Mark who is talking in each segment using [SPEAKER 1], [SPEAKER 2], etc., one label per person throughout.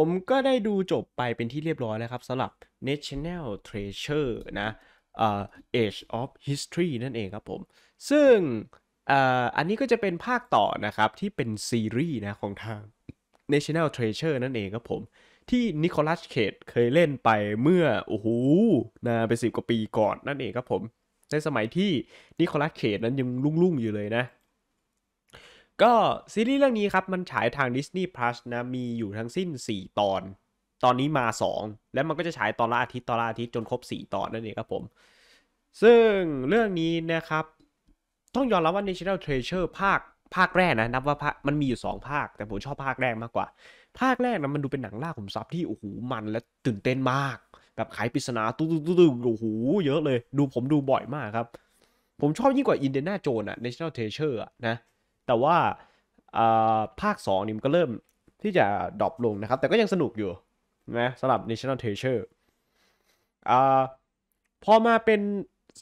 [SPEAKER 1] ผมก็ได้ดูจบไปเป็นที่เรียบร้อยแล้วครับสำหรับ National Treasure นะ เอ่อ Age of History นั่นเองครับผม ซึ่งอันนี้ก็จะเป็นภาคต่อนะครับ ที่เป็นซีรีส์นะของทาง National Treasure นั่นเองครับผม ที่นิโคลัส เคดเคยเล่นไปเมื่อ โอ้โหนะเป็นสิบกว่าปีก่อนนั่นเองครับผม ในสมัยที่นิโคลัส เคดนั้นยังรุ่งๆ อยู่เลยนะก็ซีรีส์เรื่องนี้ครับ มันฉายทาง Disney Plus นะมีอยู่ทั้งสิ้น 4 ตอน ตอนนี้มา 2 แล้วมันก็จะฉายตอนละอาทิตย์ตอนละอาทิตย์จนครบ 4 ตอนนั่นเองครับผม ซึ่งเรื่องนี้นะครับ ต้องยอมรับว่า National Treasure ภาคภาคแรกนะ นับว่ามันมีอยู่ 2 ภาคแต่ผมชอบภาคแรกมากกว่า ภาคแรกนะมันดูเป็นหนังล่าขุมทรัพย์ที่โอ้โหมันและตื่นเต้นมากแบบขายปริศนาตุ้ดตุ้โอ้โหเยอะเลย ดูผมดูบ่อยมากครับ ผมชอบยิ่งกว่าอินเดน่าโจนอะ National Treasure อะนะแต่ว่าภาค 2นี่มันก็เริ่มที่จะดรอปลงนะครับ แต่ก็ยังสนุกอยู่นะสำหรับ National Treasure อพอมาเป็น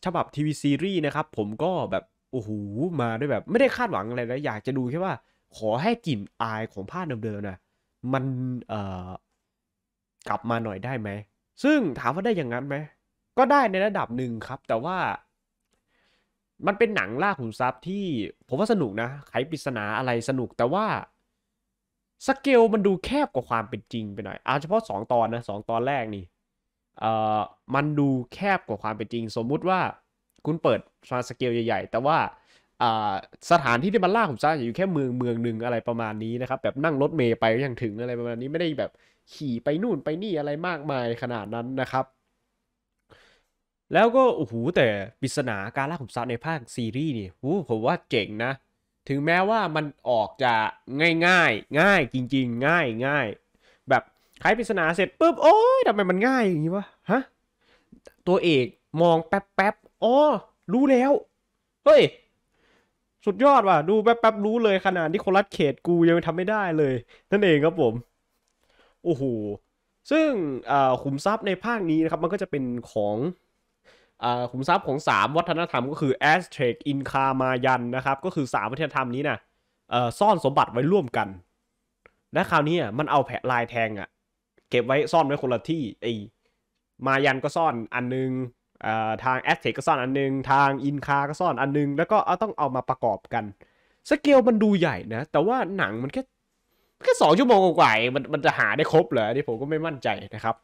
[SPEAKER 1] ฉบับทีวีซีรีส์นะครับ ผมก็แบบ โอ้โห มาด้วยแบบ ไม่ได้คาดหวังอะไรนะอยากจะดูแค่ว่า ขอให้กลิ่นอายของภาคเดิมๆนะมันกลับมาหน่อยได้ไหม ซึ่งถามว่าได้อย่างนั้นไหมก็ได้ในระดับหนึ่งครับ แต่ว่ามันเป็นหนังล่าขุมทรัพย์ที่ผมว่าสนุกนะไขปริศนาอะไรสนุก แต่ว่าสเกลมันดูแคบกว่าความเป็นจริงไปหน่อยเอาเฉพาะ2ตอนนะสตอนแรกนี่เอ่อมันดูแคบกว่าความเป็นจริง สมมุติว่าคุณเปิดฟาสเกลใหญ่ ๆ แต่ว่าสถานที่ที่มันล่าุมซย์อยู่แค่เมืองเมืองหนึ่งอะไรประมาณนี้นะครับ แบบนั่งรถเมย์ไปยังถึงอะไรประมาณนี้ไม่ได้แบบขี่ไปนู่นไปนี่อะไรมากมายขนาดนั้นนะครับแล้วก็โอ้โหแต่ปริศนาการล่าขุมทรัพย์ในภาคซีรีส์นี่โอ้ผมว่าเจ๋งนะถึงแม้ว่ามันออกจะง่ายง่ายง่าย จริง ๆ ง่ายง่ายแบบไขปริศนาเสร็จปุ๊บโอ้ยทำไมมันง่ายอย่างนี้วะฮะตัวเอกมองแป๊บแป๊บอ๋อรู้แล้ว เฮ้ย สุดยอดว่ะ ดูแป๊บแป๊บรู้เลยขนาดที่คนรัดเขตกูยังทำไม่ได้เลยนั่นเองครับผม โอ้โห ซึ่งขุมทรัพย์ในภาคนี้นะครับ มันก็จะเป็นของขุมทรัพย์ของ 3 วัฒนธรรมก็คือ Aztec Inca Mayan นะครับ ก็คือ 3 วัฒนธรรมนี้นะซ่อนสมบัติไว้ร่วมกัน และคราวนี้มันเอาแผลลายแทงอะเก็บไว้ซ่อนไว้คนละที่ไอมายันก็ซ่อนอันนึง ทางแอสเทก็ซ่อนอันนึง ทางอินคา ก็ซ่อนอันนึง แล้วก็ต้องเอามาประกอบกัน สเกลมันดูใหญ่นะแต่ว่าหนังมันแค่แค่สองชั่วโมงกว่ามันมันจะหาได้ครบเหรอนี่ผมก็ไม่มั่นใจนะครับ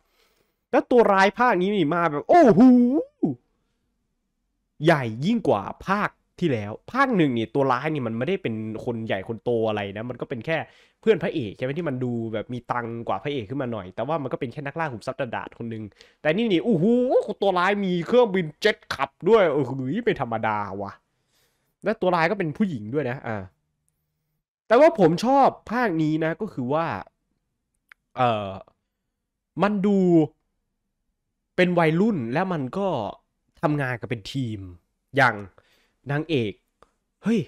[SPEAKER 1] แล้วตัวร้ายภาคนี้นี่มาแบบ โอ้โหใหญ่ยิ่งกว่าภาคที่แล้ว ภาคหนึ่งนี่ตัวร้ายนี่มันไม่ได้เป็นคนใหญ่คนโตอะไรนะ มันก็เป็นแค่เพื่อนพระเอก ใช่ไหมที่มันดูแบบมีตังกว่าพระเอกขึ้นมาหน่อย แต่ว่ามันก็เป็นแค่นักล่าหุ่นซับดาดคนหนึ่งแต่นี่นี่โอ้โหตัวร้ายมีเครื่องบินเจ็ตขับด้วยโอ้โหเป็นธรรมดาวะ่ะ และตัวร้ายก็เป็นผู้หญิงด้วยนะอ่าแต่ว่าผมชอบภาคนี้นะ ก็คือว่า เออมันดูเป็นวัยรุ่นและมันก็ทำงานกับเป็นทีมอย่างนางเอกเฮ้ย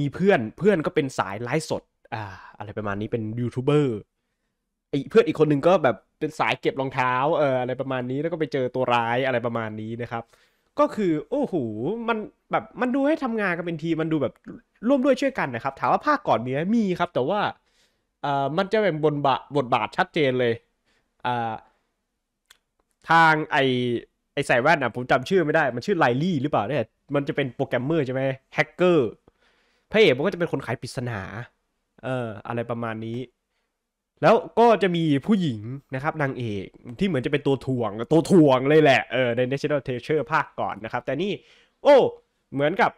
[SPEAKER 1] มีเพื่อนเพื่อนก็เป็นสายไลฟ์สดอ่าอะไรประมาณนี้เป็นยูทูบเบอร์เพื่อนอีกคนหนึ่งก็แบบเป็นสายเก็บรองเท้าเอออะไรประมาณนี้แล้วก็ไปเจอตัวร้ายอะไรประมาณนี้นะครับ ก็คือ โอ้โหมันแบบมันดูให้ทำงานกันเป็นทีมันดูแบบร่วมด้วยช่วยกันนะครับ ถามว่าภาคก่อนมีไหมมีครับ แต่ว่าอ่ามันจะเป็นบทบาทบทบาทชัดเจนเลยอ่าทางไอไอใส่แว่นอ่ะผมจำชื่อไม่ได้ มันชื่อไลลี่หรือเปล่าเนี่ยมันจะเป็นโปรแกรมเมอร์ใช่ไหมแฮกเกอร์ พระเอกมันก็จะเป็นคนขายปริศนาเอออะไรประมาณนี้ แล้วก็จะมีผู้หญิงนะครับนางเอกที่เหมือนจะเป็นตัวถ่วงตัวถ่วงเลยแหละเออใน National Treasure ภาคก่อนนะครับ แต่นี่ โอ้เหมือนกับ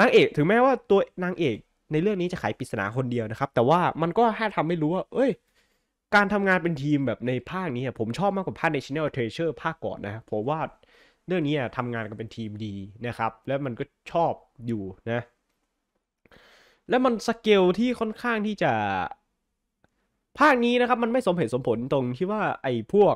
[SPEAKER 1] นางเอก ถึงแม้ว่าตัวนางเอก ในเรื่องนี้จะขายปริศนาคนเดียวนะครับ แต่ว่ามันก็ให้ทำให้รู้ว่าเอ้ยการทำงานเป็นทีมแบบในภาคนี้ ผมชอบมากกว่าภาคใน t i o n a l Treasure ภาคก่อนนะ เพราะว่าเรื่องนี้ทำงานกันเป็นทีมดีนะครับ และมันก็ชอบอยู่นะ และมันสเกลที่ค่อนข้างที่จะภาคนี้นะครับ มันไม่สมเหตุสมผลตรงที่ว่าไอ้พวก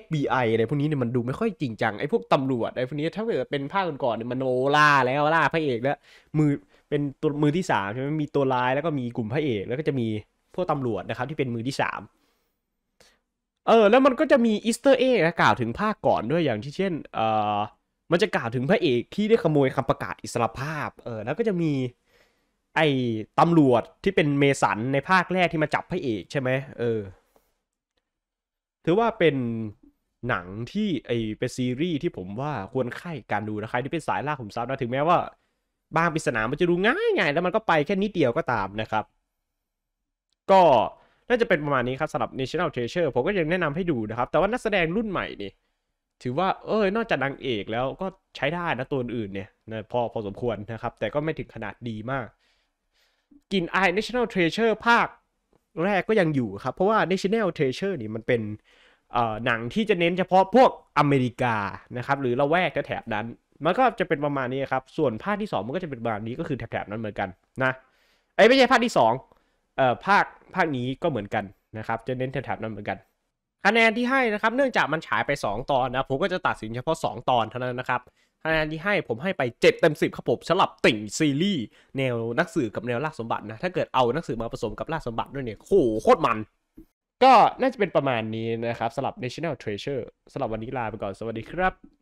[SPEAKER 1] FBI อะไรพวกนี้เนี่ยมันดูไม่ค่อยจริงจัง ไอ้พวกตำรวจอะไรพวกนี้ถ้าเกิดเป็นภาคก่อนๆเนี่ยมันโอล่าแล้วล่าพระเอกแล้วมือเป็นตัวมือที่สามใช่ไหมมีตัวร้าย แล้วก็มีกลุ่มพระเอก แล้วก็จะมีพวกตำรวจนะครับ ที่เป็นมือที่สามเออแล้วมันก็จะมีอีสเตอร์เอ็กกล่าวถึงภาคก่อนด้วยอย่างที่เช่น เออมันจะกล่าวถึงพระเอก ที่ได้ขโมยคำประกาศอิสรภาพเออแล้วก็จะมีไอ้ตำรวจที่เป็นเมสันในภาคแรกที่มาจับพระเอกใช่ไหมเออ ถือว่าเป็นหนังที่ไอเป็นซีรีส์ที่ผมว่าควรค่ายการดูนะใครที่เป็นสายล่าขุมทรัพย์นะถึงแม้ว่า บางปริศนามันจะดูง่ายงแล้วมันก็ไปแค่นิดเดียวก็ตามนะครับ ก็น่าจะเป็นประมาณนี้ครับสำหรับ National Treasure ผมก็ยังแนะนำให้ดูนะครับ แต่ว่านักแสดงรุ่นใหม่นี่ถือว่าเออนอกจากนางเอกแล้วก็ใช้ได้นะตัวอื่นเนี่ยนะพอพอสมควรนะครับ แต่ก็ไม่ถึงขนาดดีมาก กินนอา National Treasure ภาคแรกก็ยังอยู่ครับ เพราะว่า National Treasure นี่มันเป็นหนังที่จะเน้นเฉพาะพวกอเมริกานะครับหรือละแวกแถบนั้น มันก็จะเป็นประมาณนี้ครับ ส่วนภาคที่2มันก็จะเป็นประมาณนี้ก็คือแถบๆนั้นเหมือนกันนะไอ้ไม่ใช่ภาคที่ 2เอ่อภาคภาคนี้ก็เหมือนกันนะครับจะเน้นแถบนั้นเหมือนกัน คะแนนที่ให้นะครับเนื่องจากมันฉายไป 2 ตอนนะผมก็จะตัดสินเฉพาะ 2 ตอนเท่านั้นนะครับคะแนนที่ให้ผมให้ไป 7 เต็ม 10 ครับผมสำหรับติ่งซีรีส์แนวนักสื่อกับแนวล่าสมบัตินะ ถ้าเกิดเอานักสื่อมาผสมกับล่าสมบัติด้วยเนี่ยโหโคตรมัน ก็น่าจะเป็นประมาณนี้นะครับสำหรับ National Treasure สำหรับวันนี้ลาไปก่อนสวัสดีครับ